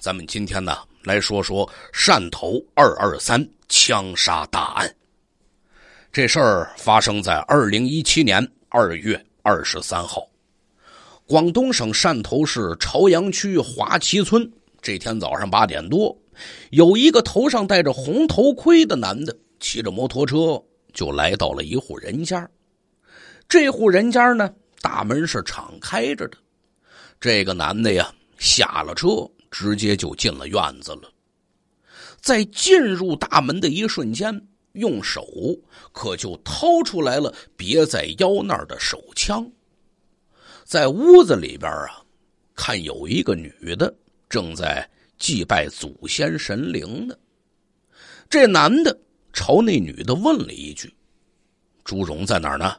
咱们今天呢来说说汕头二二三枪杀大案。这事儿发生在二零一七年二月二十三号，广东省汕头市潮阳区华旗村。这天早上八点多，有一个头上戴着红头盔的男的，骑着摩托车就来到了一户人家。这户人家呢，大门是敞开着的。这个男的呀，下了车。直接就进了院子了，在进入大门的一瞬间，用手可就掏出来了别在腰那儿的手枪。在屋子里边啊，看有一个女的正在祭拜祖先神灵呢。这男的朝那女的问了一句：“朱荣在哪儿呢？”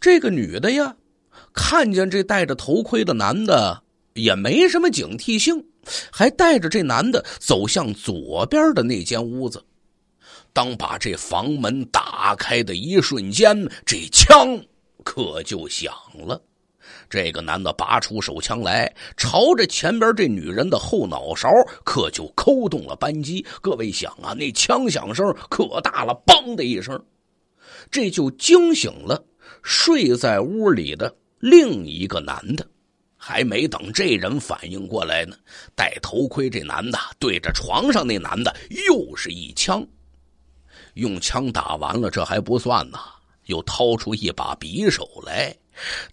这个女的呀，看见这戴着头盔的男的。也没什么警惕性，还带着这男的走向左边的那间屋子。当把这房门打开的一瞬间，这枪可就响了。这个男的拔出手枪来，朝着前边这女人的后脑勺，可就扣动了扳机。各位想啊，那枪响声可大了，嘣的一声，这就惊醒了睡在屋里的另一个男的。还没等这人反应过来呢，戴头盔这男的对着床上那男的又是一枪，用枪打完了这还不算呢，又掏出一把匕首来，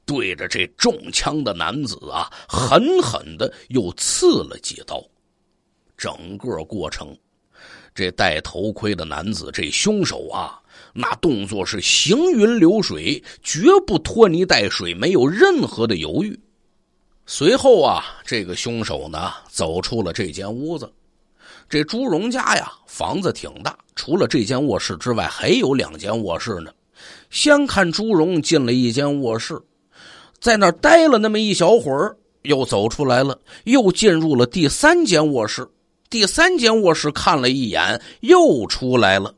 对着这中枪的男子啊，狠狠的又刺了几刀。整个过程，这戴头盔的男子，这凶手啊，那动作是行云流水，绝不拖泥带水，没有任何的犹豫。随后啊，这个凶手呢走出了这间屋子。这朱荣家呀，房子挺大，除了这间卧室之外，还有两间卧室呢。先看朱荣进了一间卧室，在那儿待了那么一小会儿，又走出来了，又进入了第三间卧室。第三间卧室看了一眼，又出来了。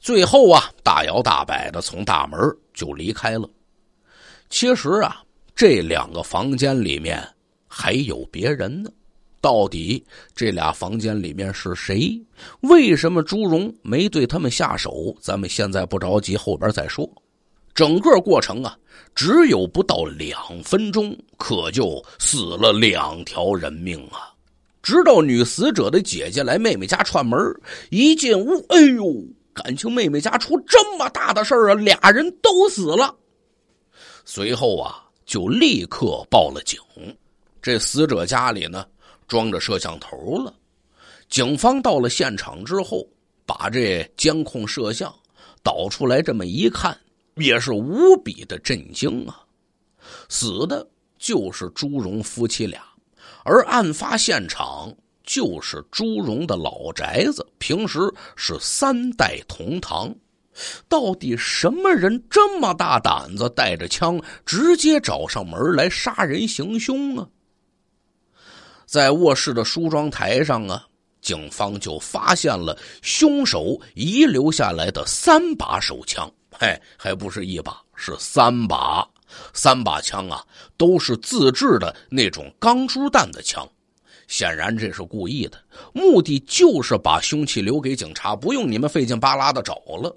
最后啊，大摇大摆的从大门就离开了。其实啊，这两个房间里面。还有别人呢，到底这俩房间里面是谁？为什么朱荣没对他们下手？咱们现在不着急，后边再说。整个过程啊，只有不到两分钟，可就死了两条人命啊！直到女死者的姐姐来妹妹家串门，一进屋，哎呦，感情妹妹家出这么大的事儿啊，俩人都死了。随后啊，就立刻报了警。这死者家里呢装着摄像头了，警方到了现场之后，把这监控摄像导出来，这么一看，也是无比的震惊啊！死的就是朱荣夫妻俩，而案发现场就是朱荣的老宅子，平时是三代同堂，到底什么人这么大胆子，带着枪直接找上门来杀人行凶啊？在卧室的梳妆台上啊，警方就发现了凶手遗留下来的三把手枪。嘿，还不是一把，是三把，三把枪啊，都是自制的那种钢珠弹的枪。显然这是故意的，目的就是把凶器留给警察，不用你们费劲巴拉的找了。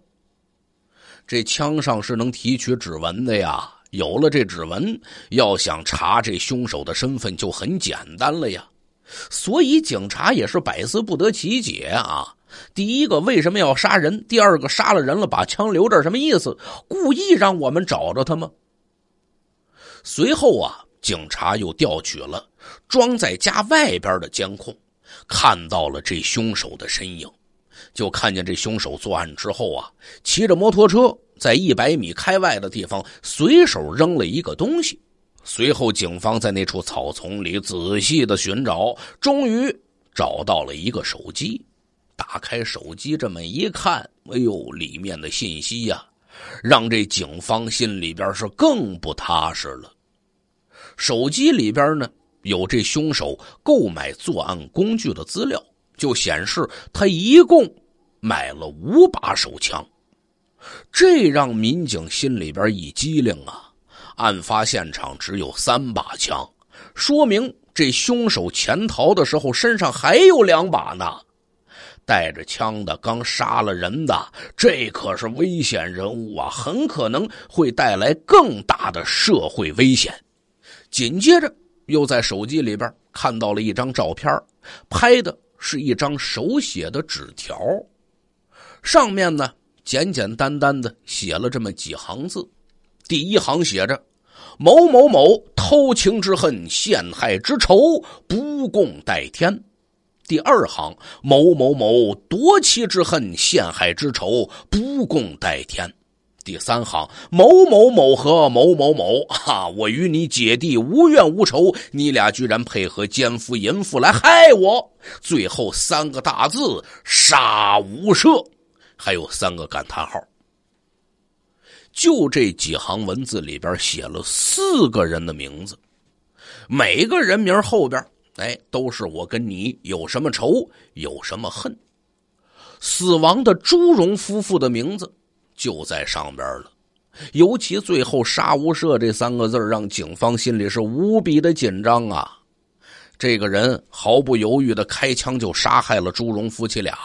这枪上是能提取指纹的呀。有了这指纹，要想查这凶手的身份就很简单了呀。所以警察也是百思不得其解啊。第一个为什么要杀人？第二个杀了人了，把枪留这什么意思？故意让我们找着他吗？随后啊，警察又调取了装在家外边的监控，看到了这凶手的身影。就看见这凶手作案之后啊，骑着摩托车在一百米开外的地方随手扔了一个东西。随后，警方在那处草丛里仔细的寻找，终于找到了一个手机。打开手机，这么一看，哎呦，里面的信息呀，让这警方心里边是更不踏实了。手机里边呢，有这凶手购买作案工具的资料，就显示他一共。买了五把手枪，这让民警心里边一激灵啊！案发现场只有三把枪，说明这凶手潜逃的时候身上还有两把呢。带着枪的，刚杀了人的，这可是危险人物啊！很可能会带来更大的社会危险。紧接着，又在手机里边看到了一张照片，拍的是一张手写的纸条。上面呢，简简单单的写了这么几行字，第一行写着“某某某偷情之恨，陷害之仇，不共戴天。”第二行“某某某夺妻之恨，陷害之仇，不共戴天。”第三行“某某某和某某某，哈，我与你姐弟无怨无仇，你俩居然配合奸夫淫妇来害我。”最后三个大字：“杀无赦。”还有三个感叹号。就这几行文字里边写了四个人的名字，每个人名后边，哎，都是我跟你有什么仇，有什么恨。死亡的朱荣夫妇的名字就在上边了。尤其最后“杀无赦”这三个字让警方心里是无比的紧张啊。这个人毫不犹豫的开枪，就杀害了朱荣夫妻俩。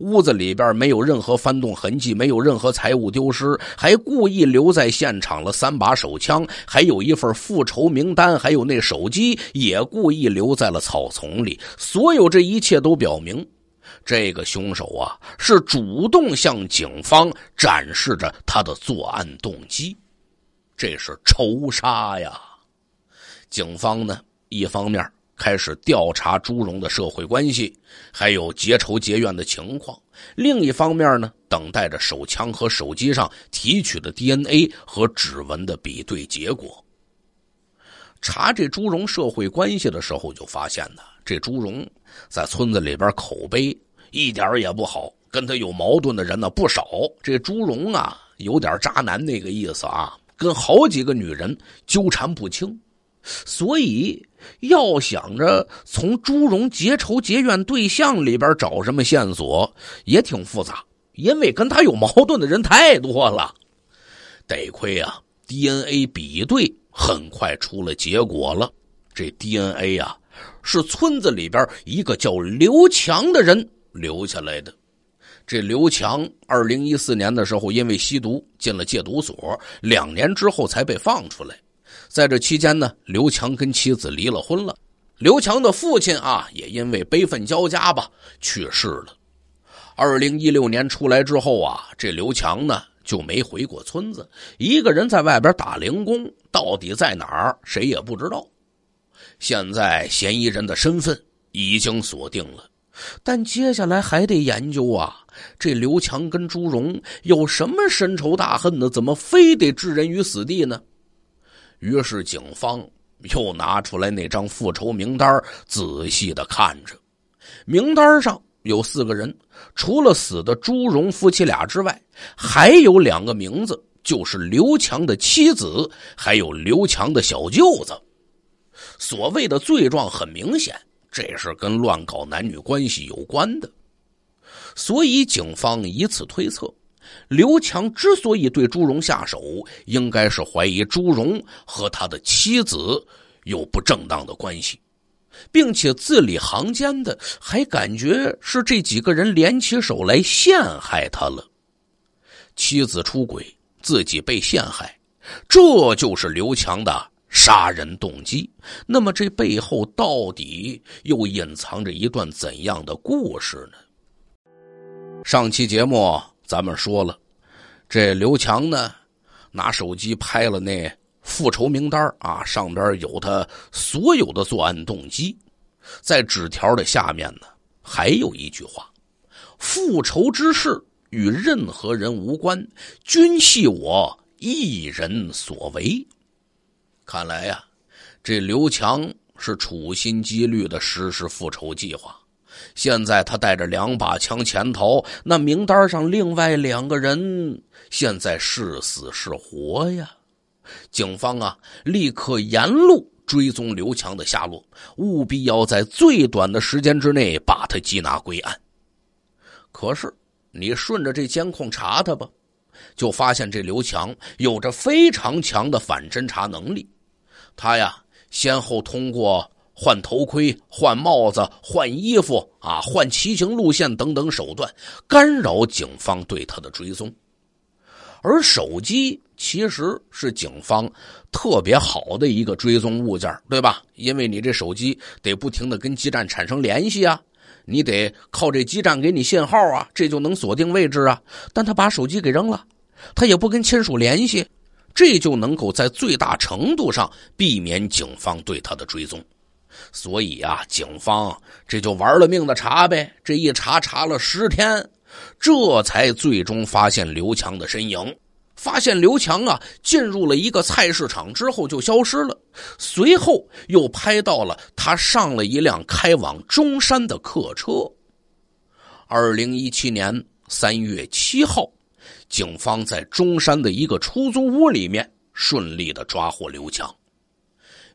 屋子里边没有任何翻动痕迹，没有任何财物丢失，还故意留在现场了三把手枪，还有一份复仇名单，还有那手机也故意留在了草丛里。所有这一切都表明，这个凶手啊是主动向警方展示着他的作案动机，这是仇杀呀。警方呢，一方面。开始调查朱荣的社会关系，还有结仇结怨的情况。另一方面呢，等待着手枪和手机上提取的 DNA 和指纹的比对结果。查这朱荣社会关系的时候，就发现呢，这朱荣在村子里边口碑一点也不好，跟他有矛盾的人呢不少。这朱荣啊，有点渣男那个意思啊，跟好几个女人纠缠不清。所以要想着从朱荣结仇结怨对象里边找什么线索，也挺复杂，因为跟他有矛盾的人太多了。得亏啊，DNA 比对很快出了结果了。这 DNA 呀，是村子里边一个叫刘强的人留下来的。这刘强，二零一四年的时候因为吸毒进了戒毒所，两年之后才被放出来。在这期间呢，刘强跟妻子离了婚了。刘强的父亲啊，也因为悲愤交加吧，去世了。二零一六年出来之后啊，这刘强呢就没回过村子，一个人在外边打零工，到底在哪儿，谁也不知道。现在嫌疑人的身份已经锁定了，但接下来还得研究啊，这刘强跟朱荣有什么深仇大恨呢？怎么非得置人于死地呢？于是，警方又拿出来那张复仇名单，仔细的看着。名单上有四个人，除了死的朱荣夫妻俩之外，还有两个名字，就是刘强的妻子，还有刘强的小舅子。所谓的罪状很明显，这是跟乱搞男女关系有关的，所以警方以此推测。刘强之所以对朱荣下手，应该是怀疑朱荣和他的妻子有不正当的关系，并且字里行间的还感觉是这几个人联起手来陷害他了。妻子出轨，自己被陷害，这就是刘强的杀人动机。那么，这背后到底又隐藏着一段怎样的故事呢？上期节目。咱们说了，这刘强呢，拿手机拍了那复仇名单啊，上边有他所有的作案动机。在纸条的下面呢，还有一句话：“复仇之事与任何人无关，均系我一人所为。”看来呀，这刘强是处心积虑的实施复仇计划。现在他带着两把枪潜逃，那名单上另外两个人现在是死是活呀？警方啊，立刻沿路追踪刘强的下落，务必要在最短的时间之内把他缉拿归案。可是你顺着这监控查他吧，就发现这刘强有着非常强的反侦查能力。他呀，先后通过。换头盔、换帽子、换衣服啊，换骑行路线等等手段，干扰警方对他的追踪。而手机其实是警方特别好的一个追踪物件，对吧？因为你这手机得不停的跟基站产生联系啊，你得靠这基站给你信号啊，这就能锁定位置啊。但他把手机给扔了，他也不跟亲属联系，这就能够在最大程度上避免警方对他的追踪。所以啊，警方这就玩了命的查呗。这一查查了十天，这才最终发现刘强的身影。发现刘强啊，进入了一个菜市场之后就消失了，随后又拍到了他上了一辆开往中山的客车。二零一七年三月七号，警方在中山的一个出租屋里面顺利的抓获刘强。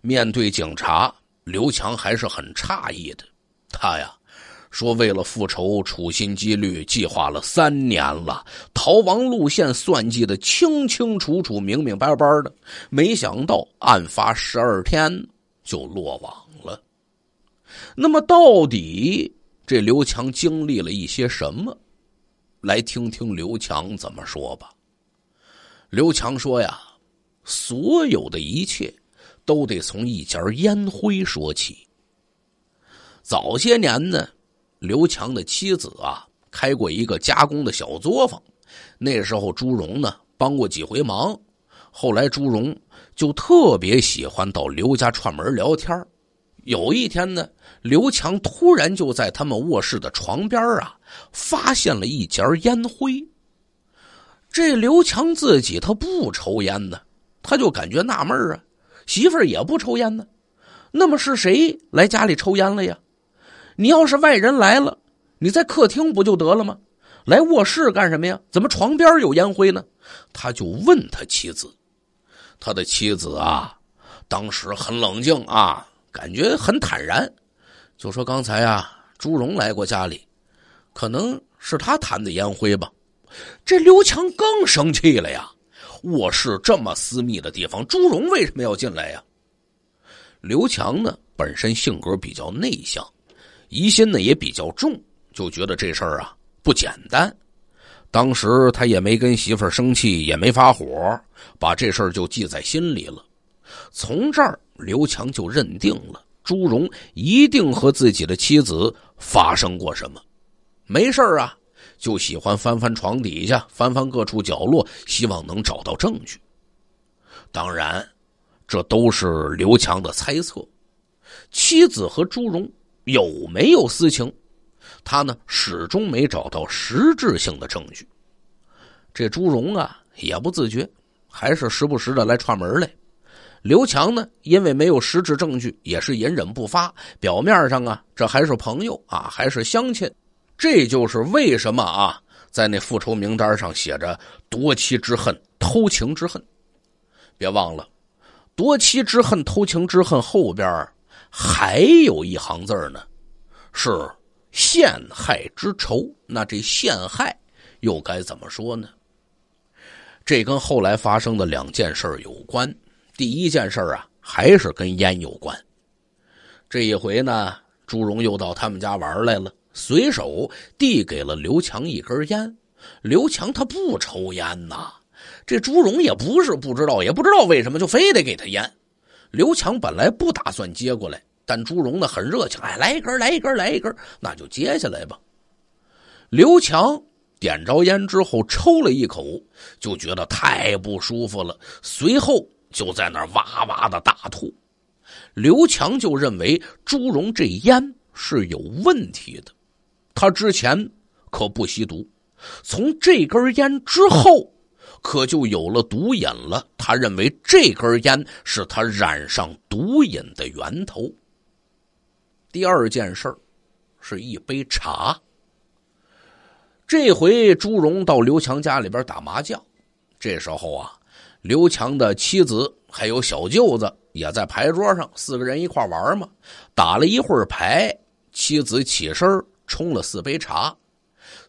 面对警察。刘强还是很诧异的，他呀说：“为了复仇，处心积虑，计划了三年了，逃亡路线算计的清清楚楚、明明白白的，没想到案发十二天就落网了。”那么，到底这刘强经历了一些什么？来听听刘强怎么说吧。刘强说：“呀，所有的一切。”都得从一截烟灰说起。早些年呢，刘强的妻子啊开过一个加工的小作坊，那时候朱荣呢帮过几回忙。后来朱荣就特别喜欢到刘家串门聊天。有一天呢，刘强突然就在他们卧室的床边啊发现了一截烟灰。这刘强自己他不抽烟的，他就感觉纳闷啊。媳妇儿也不抽烟呢，那么是谁来家里抽烟了呀？你要是外人来了，你在客厅不就得了吗？来卧室干什么呀？怎么床边有烟灰呢？他就问他妻子，他的妻子啊，当时很冷静啊，感觉很坦然，就说刚才啊，朱荣来过家里，可能是他弹的烟灰吧。这刘强更生气了呀。卧室这么私密的地方，朱荣为什么要进来呀？刘强呢，本身性格比较内向，疑心呢也比较重，就觉得这事儿啊不简单。当时他也没跟媳妇儿生气，也没发火，把这事儿就记在心里了。从这儿，刘强就认定了朱荣一定和自己的妻子发生过什么。没事儿啊。就喜欢翻翻床底下，翻翻各处角落，希望能找到证据。当然，这都是刘强的猜测。妻子和朱荣有没有私情，他呢始终没找到实质性的证据。这朱荣啊也不自觉，还是时不时的来串门来。刘强呢，因为没有实质证据，也是隐忍不发。表面上啊，这还是朋友啊，还是乡亲。这就是为什么啊，在那复仇名单上写着夺妻之恨、偷情之恨。别忘了，夺妻之恨、偷情之恨后边还有一行字呢，是陷害之仇。那这陷害又该怎么说呢？这跟后来发生的两件事有关。第一件事啊，还是跟烟有关。这一回呢，朱荣又到他们家玩来了。随手递给了刘强一根烟，刘强他不抽烟呐。这朱荣也不是不知道，也不知道为什么就非得给他烟。刘强本来不打算接过来，但朱荣呢很热情，哎，来一根，来一根，来一根，那就接下来吧。刘强点着烟之后抽了一口，就觉得太不舒服了，随后就在那儿哇哇的大吐。刘强就认为朱荣这烟是有问题的。他之前可不吸毒，从这根烟之后，可就有了毒瘾了。他认为这根烟是他染上毒瘾的源头。第二件事儿，是一杯茶。这回朱荣到刘强家里边打麻将，这时候啊，刘强的妻子还有小舅子也在牌桌上，四个人一块玩嘛。打了一会儿牌，妻子起身。冲了四杯茶，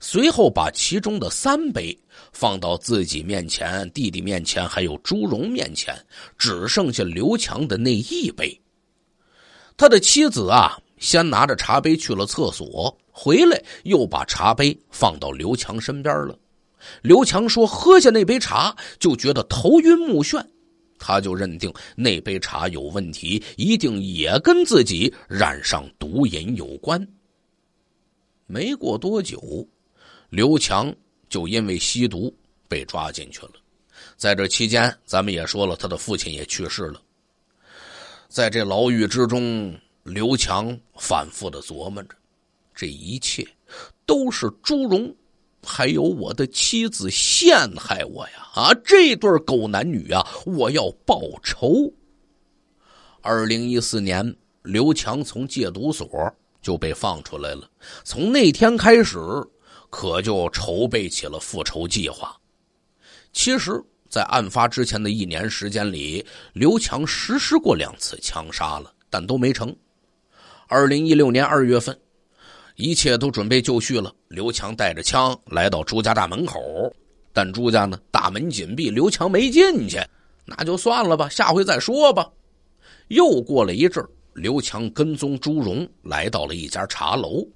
随后把其中的三杯放到自己面前、弟弟面前，还有朱荣面前，只剩下刘强的那一杯。他的妻子啊，先拿着茶杯去了厕所，回来又把茶杯放到刘强身边了。刘强说喝下那杯茶就觉得头晕目眩，他就认定那杯茶有问题，一定也跟自己染上毒瘾有关。没过多久，刘强就因为吸毒被抓进去了。在这期间，咱们也说了，他的父亲也去世了。在这牢狱之中，刘强反复的琢磨着，这一切都是朱荣还有我的妻子陷害我呀！啊，这对狗男女啊！我要报仇。二零一四年，刘强从戒毒所。就被放出来了。从那天开始，可就筹备起了复仇计划。其实，在案发之前的一年时间里，刘强实施过两次枪杀了，但都没成。二零一六年二月份，一切都准备就绪了。刘强带着枪来到朱家大门口，但朱家呢大门紧闭，刘强没进去，那就算了吧，下回再说吧。又过了一阵儿。刘强跟踪朱荣来到了一家茶楼，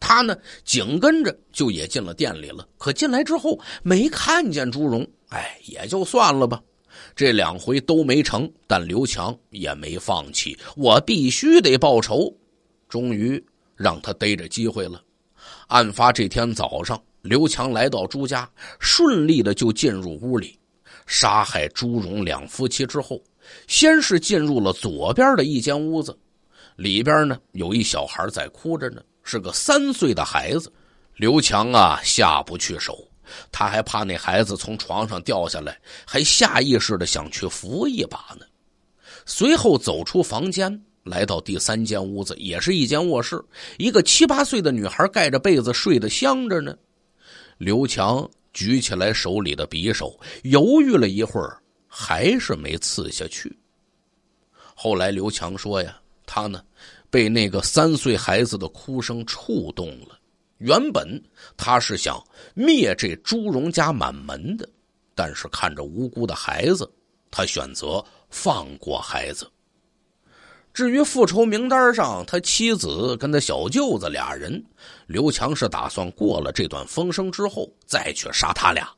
他呢紧跟着就也进了店里了。可进来之后没看见朱荣，哎，也就算了吧。这两回都没成，但刘强也没放弃，我必须得报仇。终于让他逮着机会了。案发这天早上，刘强来到朱家，顺利的就进入屋里，杀害朱荣两夫妻之后，先是进入了左边的一间屋子。里边呢有一小孩在哭着呢，是个三岁的孩子。刘强啊下不去手，他还怕那孩子从床上掉下来，还下意识的想去扶一把呢。随后走出房间，来到第三间屋子，也是一间卧室，一个七八岁的女孩盖着被子睡得香着呢。刘强举起来手里的匕首，犹豫了一会儿，还是没刺下去。后来刘强说呀，他呢。被那个三岁孩子的哭声触动了，原本他是想灭这朱荣家满门的，但是看着无辜的孩子，他选择放过孩子。至于复仇名单上，他妻子跟他小舅子俩人，刘强是打算过了这段风声之后再去杀他俩，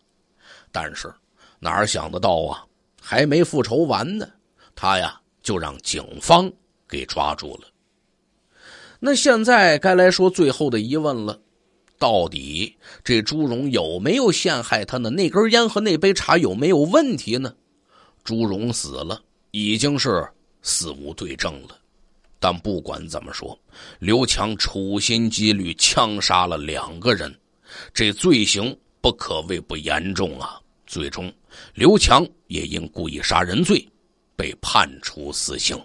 但是哪想得到啊，还没复仇完呢，他呀就让警方给抓住了。那现在该来说最后的疑问了，到底这朱荣有没有陷害他呢？那根烟和那杯茶有没有问题呢？朱荣死了，已经是死无对证了。但不管怎么说，刘强处心积虑枪杀了两个人，这罪行不可谓不严重啊。最终，刘强也因故意杀人罪，被判处死刑。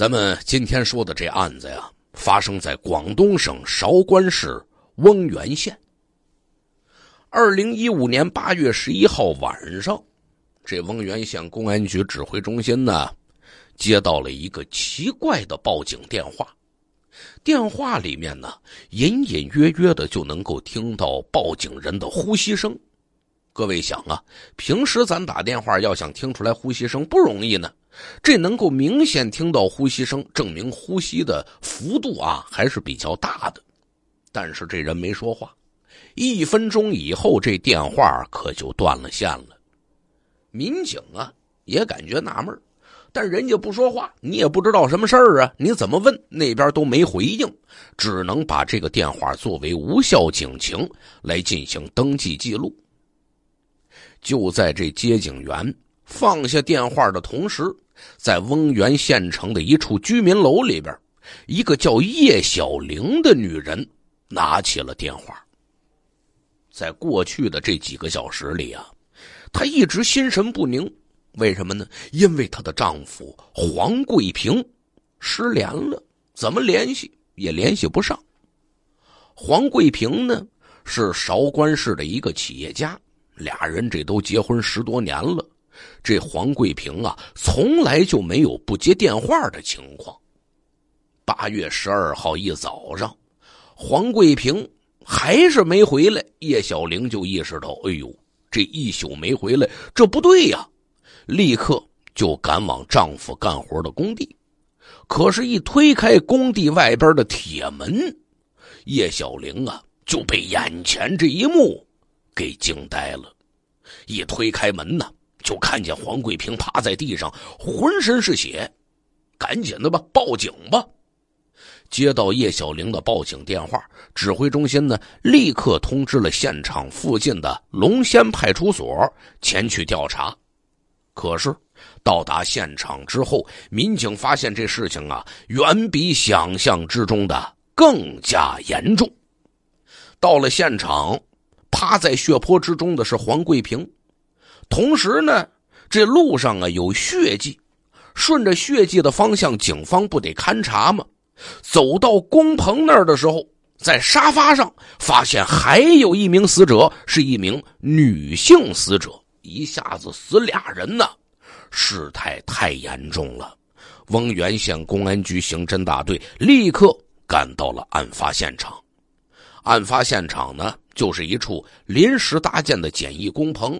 咱们今天说的这案子呀，发生在广东省韶关市翁源县。二零一五年八月十一号晚上，这翁源县公安局指挥中心呢，接到了一个奇怪的报警电话。电话里面呢，隐隐约约的就能够听到报警人的呼吸声。各位想啊，平时咱打电话要想听出来呼吸声不容易呢。这能够明显听到呼吸声，证明呼吸的幅度啊还是比较大的。但是这人没说话，一分钟以后，这电话可就断了线了。民警啊也感觉纳闷但人家不说话，你也不知道什么事儿啊，你怎么问那边都没回应，只能把这个电话作为无效警情来进行登记记录。就在这接警员。放下电话的同时，在翁源县城的一处居民楼里边，一个叫叶小玲的女人拿起了电话。在过去的这几个小时里啊，她一直心神不宁。为什么呢？因为她的丈夫黄桂平失联了，怎么联系也联系不上。黄桂平呢，是韶关市的一个企业家，俩人这都结婚十多年了。这黄桂平啊，从来就没有不接电话的情况。八月十二号一早上，黄桂平还是没回来，叶小玲就意识到：哎呦，这一宿没回来，这不对呀！立刻就赶往丈夫干活的工地。可是，一推开工地外边的铁门，叶小玲啊就被眼前这一幕给惊呆了。一推开门呢。就看见黄桂平趴在地上，浑身是血，赶紧的吧，报警吧！接到叶小玲的报警电话，指挥中心呢立刻通知了现场附近的龙仙派出所前去调查。可是到达现场之后，民警发现这事情啊，远比想象之中的更加严重。到了现场，趴在血泊之中的是黄桂平。同时呢，这路上啊有血迹，顺着血迹的方向，警方不得勘查吗？走到工棚那儿的时候，在沙发上发现还有一名死者，是一名女性死者，一下子死俩人呢，事态太严重了。翁源县公安局刑侦大队立刻赶到了案发现场，案发现场呢就是一处临时搭建的简易工棚。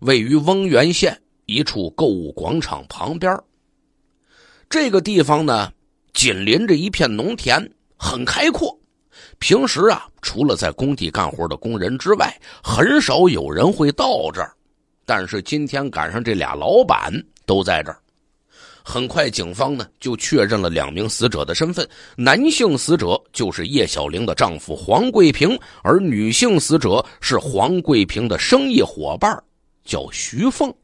位于翁源县一处购物广场旁边。这个地方呢，紧邻着一片农田，很开阔。平时啊，除了在工地干活的工人之外，很少有人会到这儿。但是今天赶上这俩老板都在这儿。很快，警方呢就确认了两名死者的身份：男性死者就是叶小玲的丈夫黄桂平，而女性死者是黄桂平的生意伙伴。叫徐凤。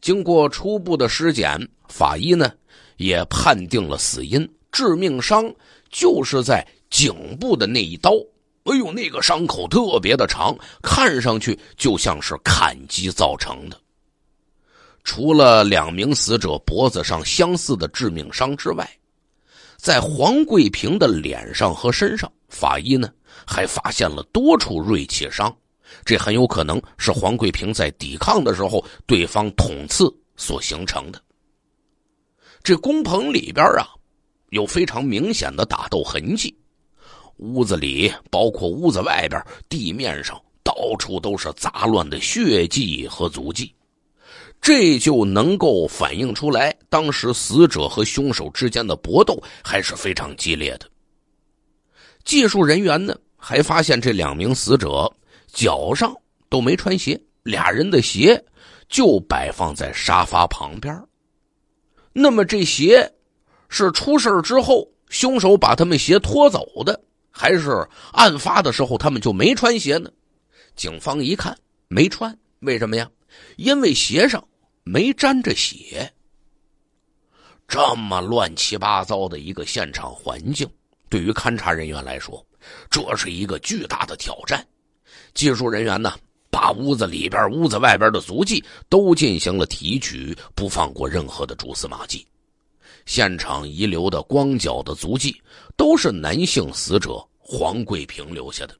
经过初步的尸检，法医呢也判定了死因，致命伤就是在颈部的那一刀。哎呦，那个伤口特别的长，看上去就像是砍击造成的。除了两名死者脖子上相似的致命伤之外，在黄桂平的脸上和身上，法医呢还发现了多处锐器伤。这很有可能是黄桂平在抵抗的时候，对方捅刺所形成的。这工棚里边啊，有非常明显的打斗痕迹，屋子里包括屋子外边，地面上到处都是杂乱的血迹和足迹，这就能够反映出来，当时死者和凶手之间的搏斗还是非常激烈的。技术人员呢，还发现这两名死者。脚上都没穿鞋，俩人的鞋就摆放在沙发旁边。那么，这鞋是出事之后凶手把他们鞋拖走的，还是案发的时候他们就没穿鞋呢？警方一看没穿，为什么呀？因为鞋上没沾着血。这么乱七八糟的一个现场环境，对于勘查人员来说，这是一个巨大的挑战。技术人员呢，把屋子里边、屋子外边的足迹都进行了提取，不放过任何的蛛丝马迹。现场遗留的光脚的足迹都是男性死者黄桂平留下的。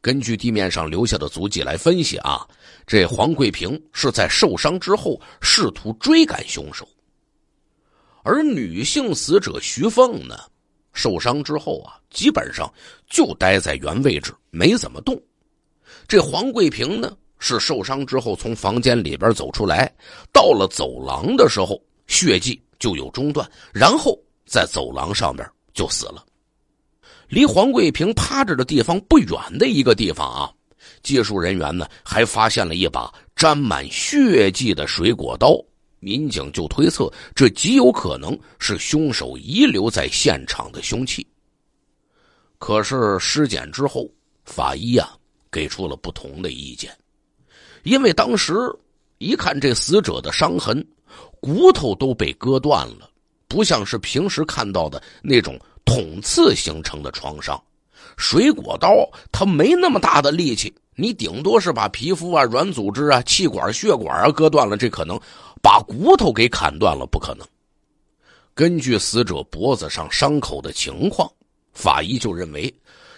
根据地面上留下的足迹来分析啊，这黄桂平是在受伤之后试图追赶凶手，而女性死者徐凤呢，受伤之后啊，基本上就待在原位置，没怎么动。这黄桂平呢是受伤之后从房间里边走出来，到了走廊的时候，血迹就有中断，然后在走廊上边就死了。离黄桂平趴着的地方不远的一个地方啊，技术人员呢还发现了一把沾满血迹的水果刀，民警就推测这极有可能是凶手遗留在现场的凶器。可是尸检之后，法医啊。给出了不同的意见，因为当时一看这死者的伤痕，骨头都被割断了，不像是平时看到的那种捅刺形成的创伤。水果刀它没那么大的力气，你顶多是把皮肤啊、软组织啊、气管、血管啊割断了，这可能把骨头给砍断了，不可能。根据死者脖子上伤口的情况，法医就认为。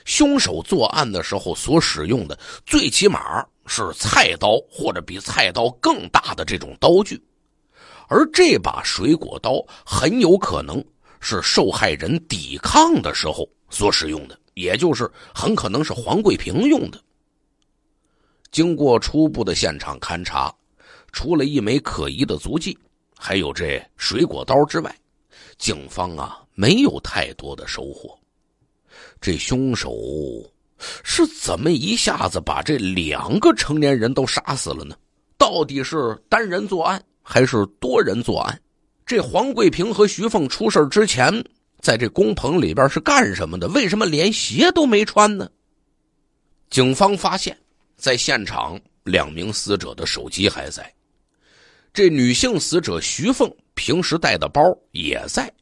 凶手作案的时候所使用的最起码是菜刀或者比菜刀更大的这种刀具，而这把水果刀很有可能是受害人抵抗的时候所使用的，也就是很可能是黄桂平用的。经过初步的现场勘查，除了一枚可疑的足迹，还有这水果刀之外，警方啊没有太多的收获。这凶手是怎么一下子把这两个成年人都杀死了呢？到底是单人作案还是多人作案？这黄桂平和徐凤出事之前，在这工棚里边是干什么的？为什么连鞋都没穿呢？警方发现，在现场两名死者的手机还在，这女性死者徐凤平时带的包也在，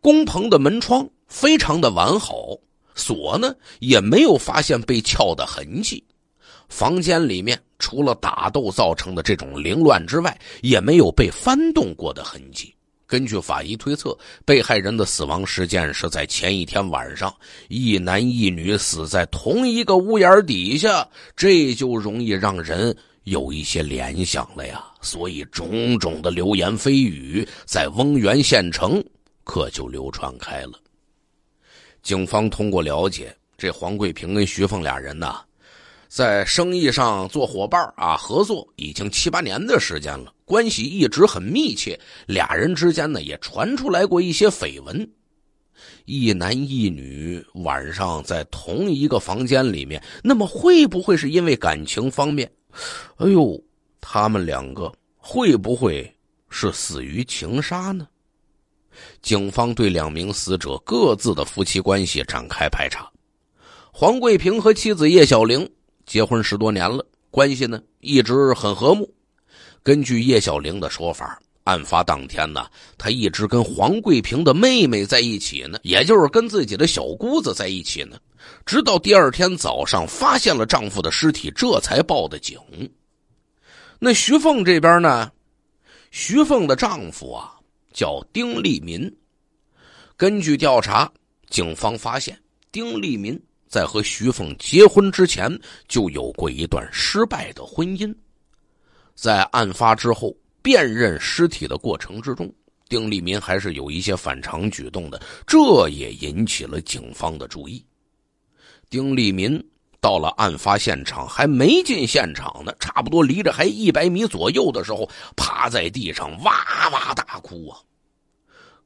工棚的门窗非常的完好。锁呢也没有发现被撬的痕迹，房间里面除了打斗造成的这种凌乱之外，也没有被翻动过的痕迹。根据法医推测，被害人的死亡时间是在前一天晚上，一男一女死在同一个屋檐底下，这就容易让人有一些联想了呀。所以，种种的流言蜚语在翁源县城可就流传开了。警方通过了解，这黄桂平跟徐凤俩人呢，在生意上做伙伴啊，合作已经七八年的时间了，关系一直很密切。俩人之间呢，也传出来过一些绯闻，一男一女晚上在同一个房间里面，那么会不会是因为感情方面？哎呦，他们两个会不会是死于情杀呢？警方对两名死者各自的夫妻关系展开排查。黄桂平和妻子叶小玲结婚十多年了，关系呢一直很和睦。根据叶小玲的说法，案发当天呢，她一直跟黄桂平的妹妹在一起呢，也就是跟自己的小姑子在一起呢。直到第二天早上发现了丈夫的尸体，这才报的警。那徐凤这边呢？徐凤的丈夫啊。叫丁立民。根据调查，警方发现丁立民在和徐凤结婚之前就有过一段失败的婚姻。在案发之后辨认尸体的过程之中，丁立民还是有一些反常举动的，这也引起了警方的注意。丁立民到了案发现场，还没进现场呢，差不多离着还一百米左右的时候，趴在地上哇哇大哭啊！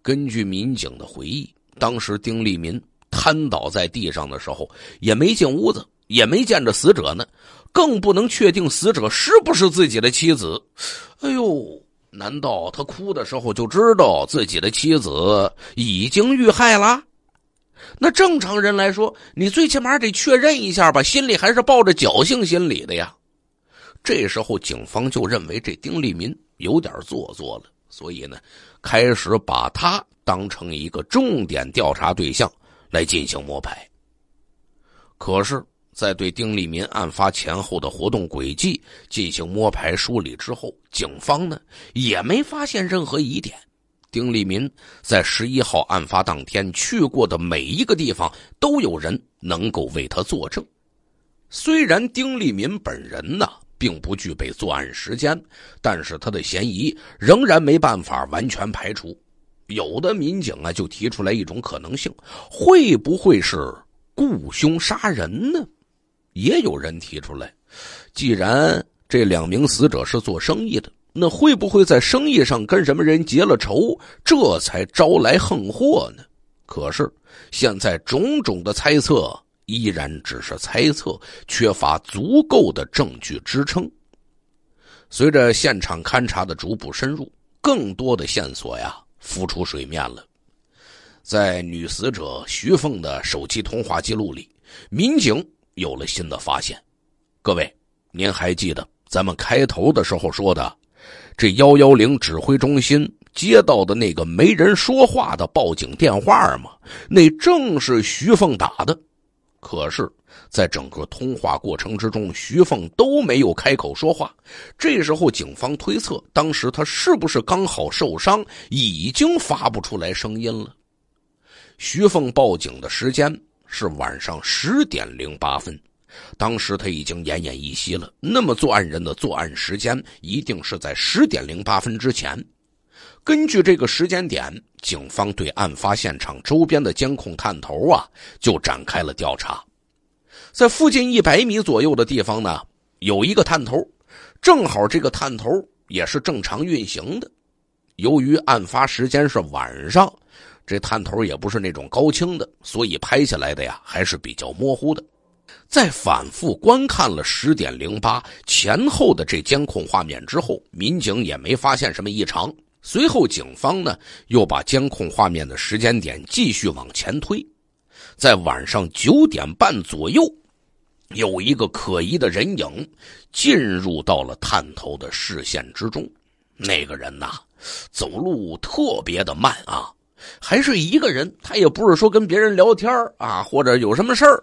根据民警的回忆，当时丁立民瘫倒在地上的时候，也没进屋子，也没见着死者呢，更不能确定死者是不是自己的妻子。哎呦，难道他哭的时候就知道自己的妻子已经遇害了？那正常人来说，你最起码得确认一下吧，心里还是抱着侥幸心理的呀。这时候，警方就认为这丁立民有点做作了，所以呢。开始把他当成一个重点调查对象来进行摸排。可是，在对丁立民案发前后的活动轨迹进行摸排梳理之后，警方呢也没发现任何疑点。丁立民在十一号案发当天去过的每一个地方，都有人能够为他作证。虽然丁立民本人呢。并不具备作案时间，但是他的嫌疑仍然没办法完全排除。有的民警啊，就提出来一种可能性：会不会是雇凶杀人呢？也有人提出来，既然这两名死者是做生意的，那会不会在生意上跟什么人结了仇，这才招来横祸呢？可是现在种种的猜测。依然只是猜测，缺乏足够的证据支撑。随着现场勘查的逐步深入，更多的线索呀浮出水面了。在女死者徐凤的手机通话记录里，民警有了新的发现。各位，您还记得咱们开头的时候说的，这幺幺零指挥中心接到的那个没人说话的报警电话吗？那正是徐凤打的。可是，在整个通话过程之中，徐凤都没有开口说话。这时候，警方推测，当时他是不是刚好受伤，已经发不出来声音了？徐凤报警的时间是晚上十点零八分，当时他已经奄奄一息了。那么，作案人的作案时间一定是在十点零八分之前。根据这个时间点，警方对案发现场周边的监控探头啊，就展开了调查。在附近一百米左右的地方呢，有一个探头，正好这个探头也是正常运行的。由于案发时间是晚上，这探头也不是那种高清的，所以拍下来的呀还是比较模糊的。在反复观看了十点零八前后的这监控画面之后，民警也没发现什么异常。随后，警方呢又把监控画面的时间点继续往前推，在晚上九点半左右，有一个可疑的人影进入到了探头的视线之中。那个人呐，走路特别的慢啊，还是一个人，他也不是说跟别人聊天啊，或者有什么事儿，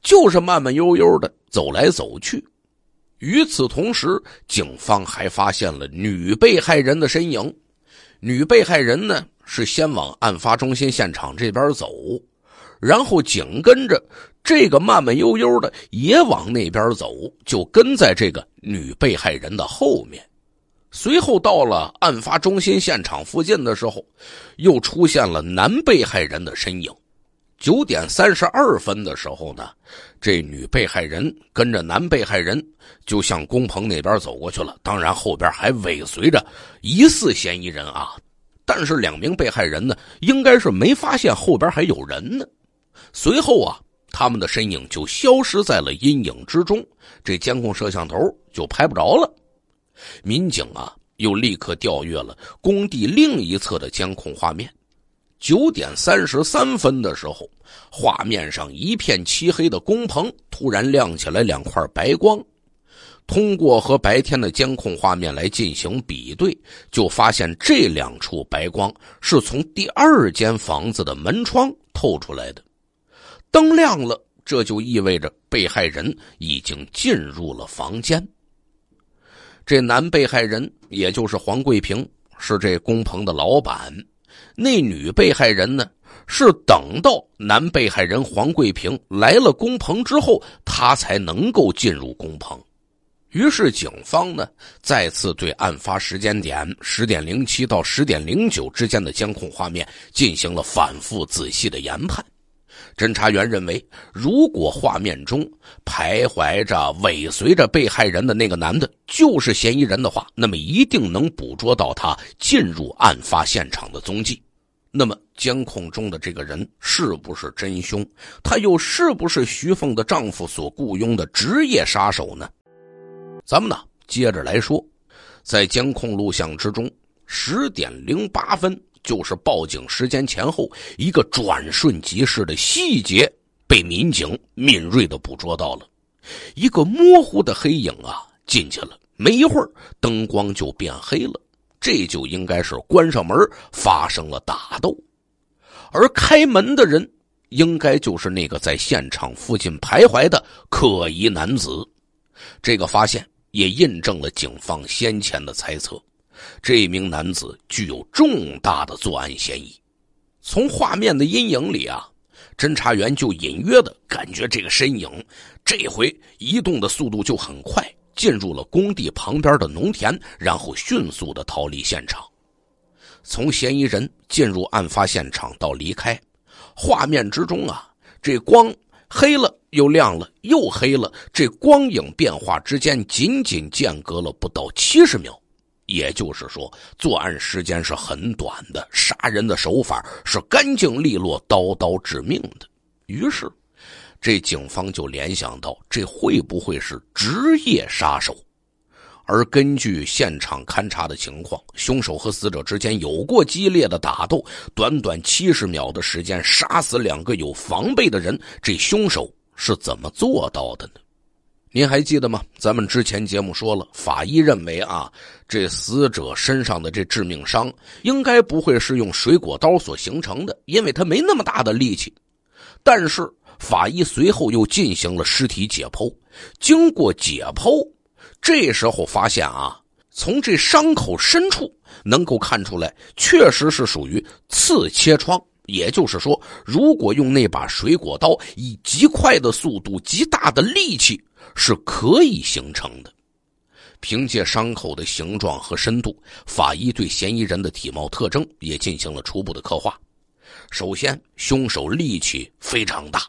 就是慢慢悠悠的走来走去。与此同时，警方还发现了女被害人的身影。女被害人呢是先往案发中心现场这边走，然后紧跟着这个慢慢悠悠的也往那边走，就跟在这个女被害人的后面。随后到了案发中心现场附近的时候，又出现了男被害人的身影。九点三十二分的时候呢，这女被害人跟着男被害人就向工棚那边走过去了。当然，后边还尾随着疑似嫌疑人啊。但是两名被害人呢，应该是没发现后边还有人呢。随后啊，他们的身影就消失在了阴影之中，这监控摄像头就拍不着了。民警啊，又立刻调阅了工地另一侧的监控画面。九点三十三分的时候，画面上一片漆黑的工棚突然亮起来两块白光。通过和白天的监控画面来进行比对，就发现这两处白光是从第二间房子的门窗透出来的。灯亮了，这就意味着被害人已经进入了房间。这男被害人，也就是黄桂平，是这工棚的老板。那女被害人呢，是等到男被害人黄桂平来了工棚之后，她才能够进入工棚。于是，警方呢再次对案发时间点十点零七到十点零九之间的监控画面进行了反复仔细的研判。侦查员认为，如果画面中徘徊着尾随着被害人的那个男的，就是嫌疑人的话，那么一定能捕捉到他进入案发现场的踪迹。那么，监控中的这个人是不是真凶？他又是不是徐凤的丈夫所雇佣的职业杀手呢？咱们呢，接着来说，在监控录像之中，十点零八分。就是报警时间前后一个转瞬即逝的细节被民警敏锐的捕捉到了，一个模糊的黑影啊进去了，没一会儿灯光就变黑了，这就应该是关上门发生了打斗，而开门的人应该就是那个在现场附近徘徊的可疑男子，这个发现也印证了警方先前的猜测。这名男子具有重大的作案嫌疑。从画面的阴影里啊，侦查员就隐约的感觉这个身影。这回移动的速度就很快，进入了工地旁边的农田，然后迅速的逃离现场。从嫌疑人进入案发现场到离开，画面之中啊，这光黑了又亮了又黑了，这光影变化之间仅仅间隔了不到七十秒。也就是说，作案时间是很短的，杀人的手法是干净利落、刀刀致命的。于是，这警方就联想到，这会不会是职业杀手？而根据现场勘查的情况，凶手和死者之间有过激烈的打斗，短短七十秒的时间杀死两个有防备的人，这凶手是怎么做到的呢？您还记得吗？咱们之前节目说了，法医认为啊，这死者身上的这致命伤应该不会是用水果刀所形成的，因为他没那么大的力气。但是法医随后又进行了尸体解剖，经过解剖，这时候发现啊，从这伤口深处能够看出来，确实是属于刺切疮。也就是说，如果用那把水果刀以极快的速度、极大的力气。是可以形成的。凭借伤口的形状和深度，法医对嫌疑人的体貌特征也进行了初步的刻画。首先，凶手力气非常大，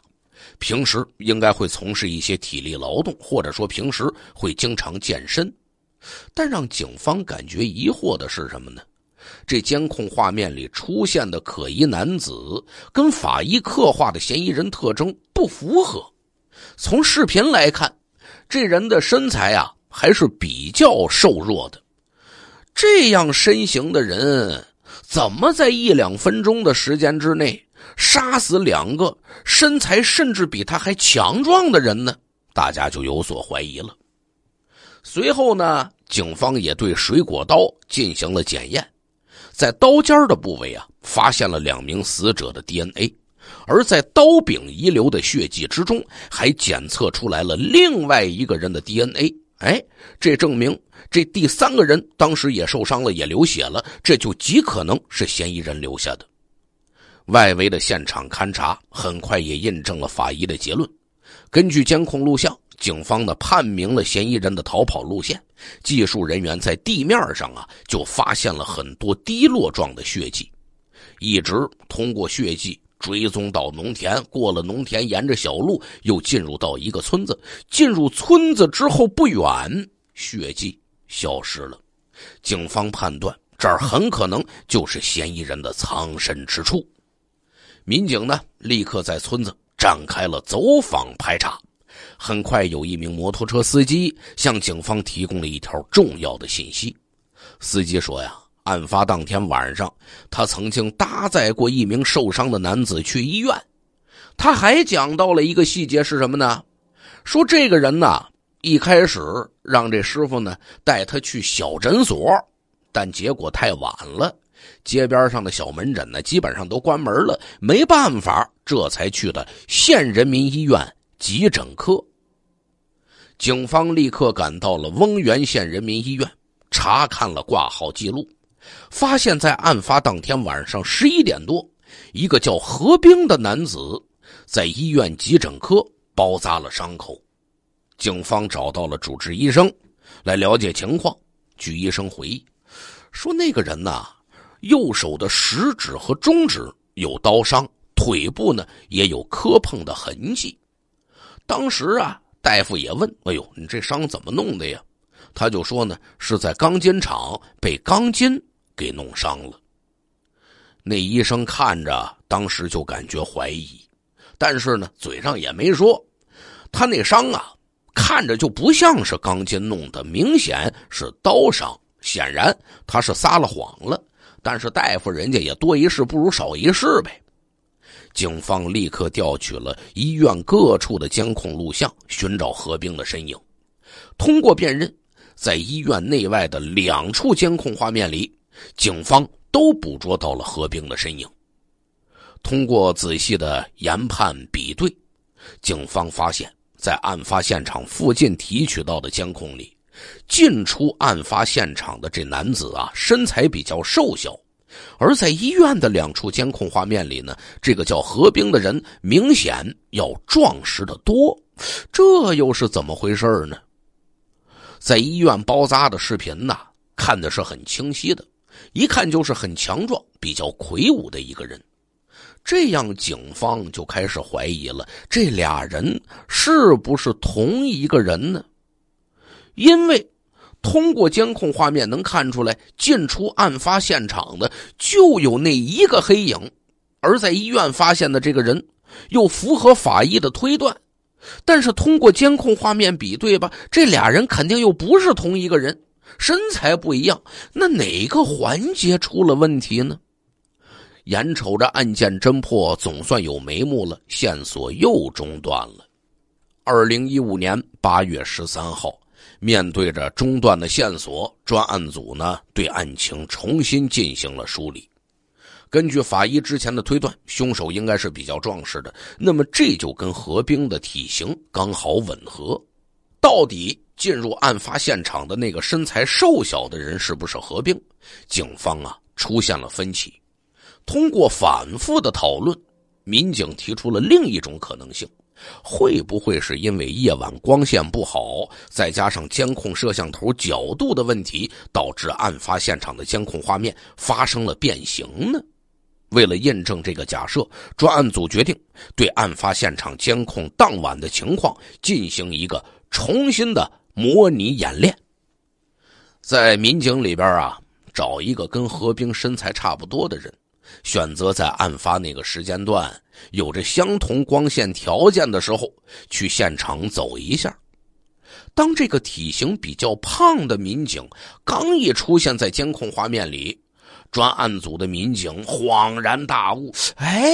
平时应该会从事一些体力劳动，或者说平时会经常健身。但让警方感觉疑惑的是什么呢？这监控画面里出现的可疑男子跟法医刻画的嫌疑人特征不符合。从视频来看。这人的身材啊还是比较瘦弱的，这样身形的人怎么在一两分钟的时间之内杀死两个身材甚至比他还强壮的人呢？大家就有所怀疑了。随后呢，警方也对水果刀进行了检验，在刀尖的部位啊发现了两名死者的 DNA。而在刀柄遗留的血迹之中，还检测出来了另外一个人的 DNA。哎，这证明这第三个人当时也受伤了，也流血了，这就极可能是嫌疑人留下的。外围的现场勘查很快也印证了法医的结论。根据监控录像，警方呢判明了嫌疑人的逃跑路线。技术人员在地面上啊就发现了很多滴落状的血迹，一直通过血迹。追踪到农田，过了农田，沿着小路又进入到一个村子。进入村子之后不远，血迹消失了。警方判断这儿很可能就是嫌疑人的藏身之处。民警呢，立刻在村子展开了走访排查。很快，有一名摩托车司机向警方提供了一条重要的信息。司机说：“呀。”案发当天晚上，他曾经搭载过一名受伤的男子去医院。他还讲到了一个细节是什么呢？说这个人呢，一开始让这师傅呢带他去小诊所，但结果太晚了，街边上的小门诊呢基本上都关门了，没办法，这才去的县人民医院急诊科。警方立刻赶到了翁源县人民医院，查看了挂号记录。发现，在案发当天晚上十一点多，一个叫何冰的男子在医院急诊科包扎了伤口。警方找到了主治医生，来了解情况。据医生回忆，说那个人呐，右手的食指和中指有刀伤，腿部呢也有磕碰的痕迹。当时啊，大夫也问：“哎呦，你这伤怎么弄的呀？”他就说呢，是在钢筋厂被钢筋。给弄伤了，那医生看着，当时就感觉怀疑，但是呢，嘴上也没说。他那伤啊，看着就不像是钢筋弄的，明显是刀伤。显然他是撒了谎了。但是大夫人家也多一事不如少一事呗。警方立刻调取了医院各处的监控录像，寻找何冰的身影。通过辨认，在医院内外的两处监控画面里。警方都捕捉到了何冰的身影。通过仔细的研判比对，警方发现，在案发现场附近提取到的监控里，进出案发现场的这男子啊，身材比较瘦小；而在医院的两处监控画面里呢，这个叫何冰的人明显要壮实的多。这又是怎么回事呢？在医院包扎的视频呢，看的是很清晰的。一看就是很强壮、比较魁梧的一个人，这样警方就开始怀疑了：这俩人是不是同一个人呢？因为通过监控画面能看出来，进出案发现场的就有那一个黑影，而在医院发现的这个人又符合法医的推断，但是通过监控画面比对吧，这俩人肯定又不是同一个人。身材不一样，那哪个环节出了问题呢？眼瞅着案件侦破总算有眉目了，线索又中断了。二零一五年八月十三号，面对着中断的线索，专案组呢对案情重新进行了梳理。根据法医之前的推断，凶手应该是比较壮实的，那么这就跟何冰的体型刚好吻合。到底？进入案发现场的那个身材瘦小的人是不是何并警方啊出现了分歧。通过反复的讨论，民警提出了另一种可能性：会不会是因为夜晚光线不好，再加上监控摄像头角度的问题，导致案发现场的监控画面发生了变形呢？为了印证这个假设，专案组决定对案发现场监控当晚的情况进行一个重新的。模拟演练，在民警里边啊，找一个跟何冰身材差不多的人，选择在案发那个时间段，有着相同光线条件的时候，去现场走一下。当这个体型比较胖的民警刚一出现在监控画面里，专案组的民警恍然大悟：哎，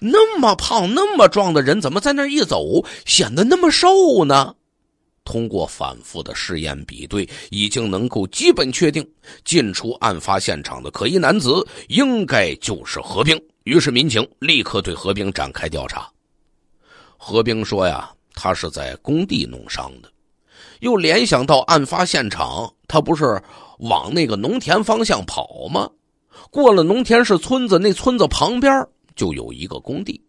那么胖、那么壮的人，怎么在那一走，显得那么瘦呢？通过反复的试验比对，已经能够基本确定进出案发现场的可疑男子应该就是何冰。于是，民警立刻对何冰展开调查。何冰说：“呀，他是在工地弄伤的。”又联想到案发现场，他不是往那个农田方向跑吗？过了农田是村子，那村子旁边就有一个工地。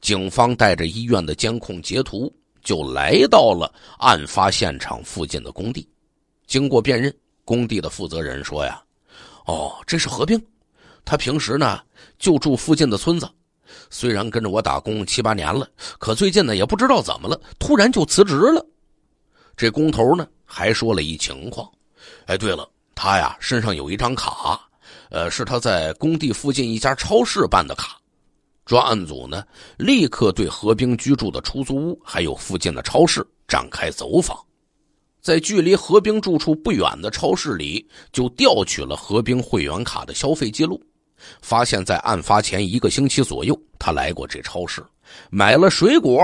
警方带着医院的监控截图。就来到了案发现场附近的工地，经过辨认，工地的负责人说：“呀，哦，这是何兵，他平时呢就住附近的村子，虽然跟着我打工七八年了，可最近呢也不知道怎么了，突然就辞职了。”这工头呢还说了一情况，哎，对了，他呀身上有一张卡，呃，是他在工地附近一家超市办的卡。专案组呢，立刻对何冰居住的出租屋，还有附近的超市展开走访。在距离何冰住处不远的超市里，就调取了何冰会员卡的消费记录，发现，在案发前一个星期左右，他来过这超市，买了水果，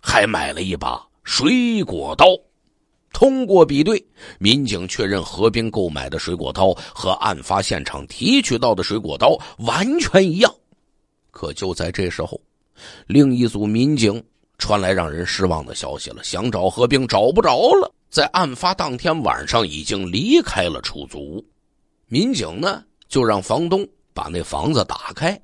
还买了一把水果刀。通过比对，民警确认何冰购买的水果刀和案发现场提取到的水果刀完全一样。可就在这时候，另一组民警传来让人失望的消息了：想找何冰找不着了，在案发当天晚上已经离开了出租屋。民警呢就让房东把那房子打开，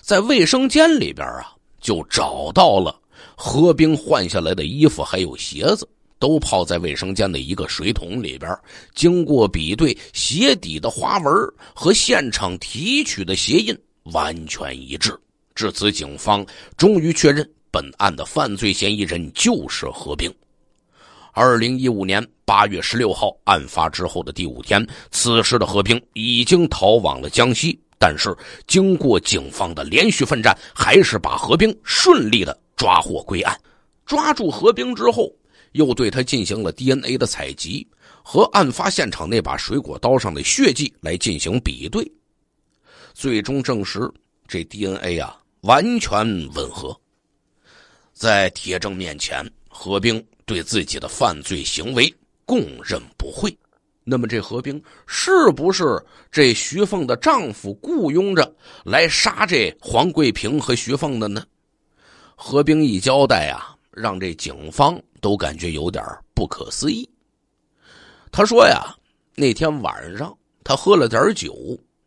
在卫生间里边啊就找到了何冰换下来的衣服还有鞋子，都泡在卫生间的一个水桶里边。经过比对，鞋底的花纹和现场提取的鞋印完全一致。至此，警方终于确认本案的犯罪嫌疑人就是何冰。二零一五年八月十六号，案发之后的第五天，此时的何冰已经逃往了江西，但是经过警方的连续奋战，还是把何冰顺利的抓获归案。抓住何冰之后，又对他进行了 DNA 的采集和案发现场那把水果刀上的血迹来进行比对，最终证实这 DNA 啊完全吻合，在铁证面前，何冰对自己的犯罪行为供认不讳。那么，这何冰是不是这徐凤的丈夫雇佣着来杀这黄桂平和徐凤的呢？何冰一交代啊，让这警方都感觉有点不可思议。他说呀，那天晚上他喝了点酒，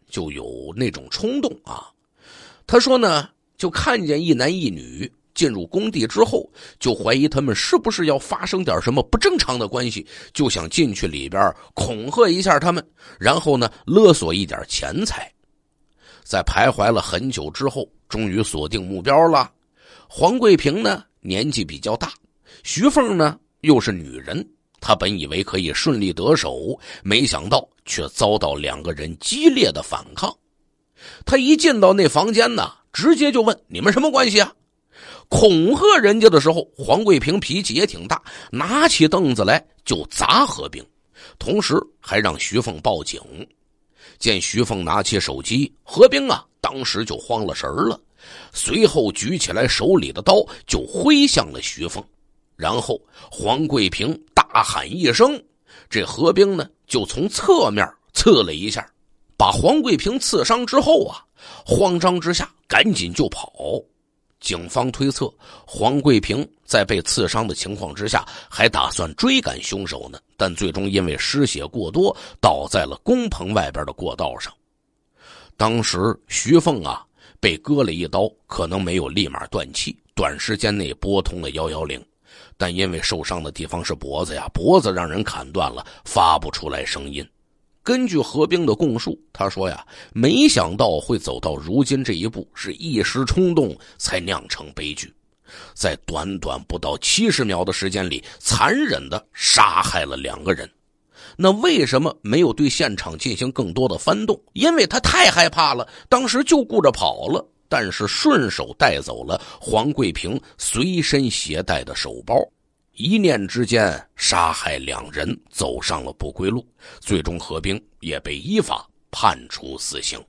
就有那种冲动啊。他说呢。就看见一男一女进入工地之后，就怀疑他们是不是要发生点什么不正常的关系，就想进去里边恐吓一下他们，然后呢勒索一点钱财。在徘徊了很久之后，终于锁定目标了。黄桂平呢年纪比较大，徐凤呢又是女人，他本以为可以顺利得手，没想到却遭到两个人激烈的反抗。他一进到那房间呢。直接就问你们什么关系啊？恐吓人家的时候，黄桂平脾气也挺大，拿起凳子来就砸何冰，同时还让徐凤报警。见徐凤拿起手机，何冰啊，当时就慌了神了，随后举起来手里的刀就挥向了徐凤，然后黄桂平大喊一声，这何冰呢就从侧面刺了一下，把黄桂平刺伤之后啊，慌张之下。赶紧就跑，警方推测黄桂平在被刺伤的情况之下，还打算追赶凶手呢，但最终因为失血过多，倒在了工棚外边的过道上。当时徐凤啊被割了一刀，可能没有立马断气，短时间内拨通了幺幺零，但因为受伤的地方是脖子呀，脖子让人砍断了，发不出来声音。根据何冰的供述，他说呀，没想到会走到如今这一步，是一时冲动才酿成悲剧。在短短不到七十秒的时间里，残忍的杀害了两个人。那为什么没有对现场进行更多的翻动？因为他太害怕了，当时就顾着跑了，但是顺手带走了黄桂平随身携带的手包。一念之间杀害两人，走上了不归路，最终何兵也被依法判处死刑。